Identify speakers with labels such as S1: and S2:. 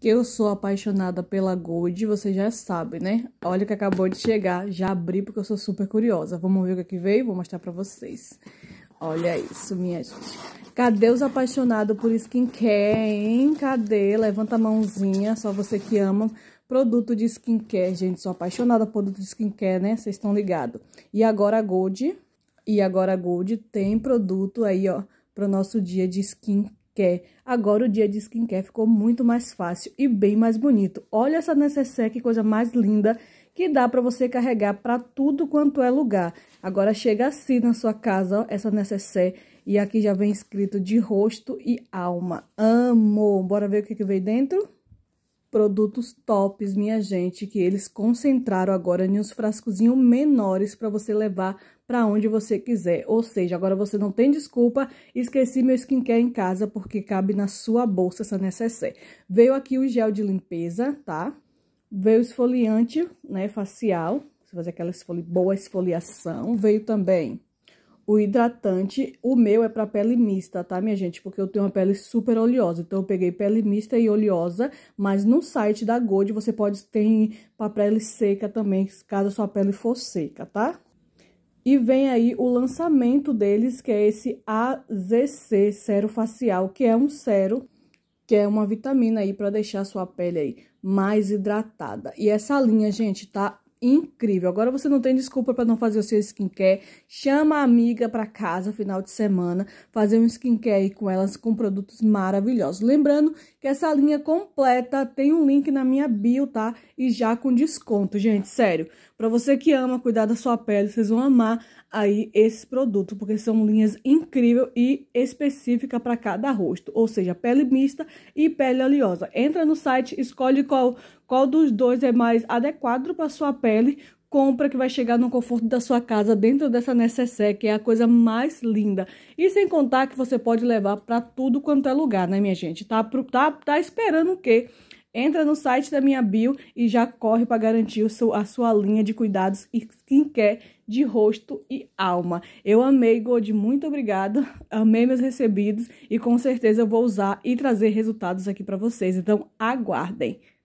S1: que eu sou apaixonada pela Gold, você já sabe, né? Olha que acabou de chegar, já abri porque eu sou super curiosa. Vamos ver o que, é que veio? Vou mostrar pra vocês. Olha isso, minha gente. Cadê os apaixonados por skincare, hein? Cadê? Levanta a mãozinha, só você que ama. Produto de skincare, gente, sou apaixonada por produto de skincare, né? Vocês estão ligados. E agora a Gold, e agora a Gold tem produto aí, ó, pro nosso dia de skincare skincare. Agora o dia de skincare ficou muito mais fácil e bem mais bonito. Olha essa necessaire, que coisa mais linda que dá para você carregar para tudo quanto é lugar. Agora chega assim na sua casa, ó, essa necessaire, e aqui já vem escrito de rosto e alma. Amo! Bora ver o que, que veio dentro? Produtos tops, minha gente, que eles concentraram agora em uns frascozinhos menores para você levar para onde você quiser. Ou seja, agora você não tem desculpa, esqueci meu skincare em casa porque cabe na sua bolsa essa é necessaire. Veio aqui o gel de limpeza, tá? Veio o esfoliante, né, facial, você fazer aquela esfoli boa esfoliação. Veio também o hidratante, o meu é para pele mista, tá, minha gente? Porque eu tenho uma pele super oleosa, então eu peguei pele mista e oleosa, mas no site da Gold você pode ter para pele seca também, caso a sua pele for seca, tá? E vem aí o lançamento deles, que é esse AZC Cero Facial, que é um cero, que é uma vitamina aí para deixar a sua pele aí mais hidratada. E essa linha, gente, tá incrível. Agora você não tem desculpa para não fazer o seu skincare. Chama a amiga para casa final de semana, fazer um skincare com elas com produtos maravilhosos. Lembrando que essa linha completa tem um link na minha bio, tá? E já com desconto, gente, sério. Para você que ama cuidar da sua pele, vocês vão amar aí esse produto, porque são linhas incrível e específica para cada rosto, ou seja, pele mista e pele oleosa. Entra no site, escolhe qual qual dos dois é mais adequado para sua pele, compra que vai chegar no conforto da sua casa dentro dessa necessaire, que é a coisa mais linda. E sem contar que você pode levar para tudo quanto é lugar, né, minha gente? Tá, tá, tá esperando o quê? Entra no site da minha bio e já corre para garantir seu, a sua linha de cuidados e skincare de rosto e alma. Eu amei, Gold, muito obrigada. Amei meus recebidos e com certeza eu vou usar e trazer resultados aqui para vocês. Então, aguardem.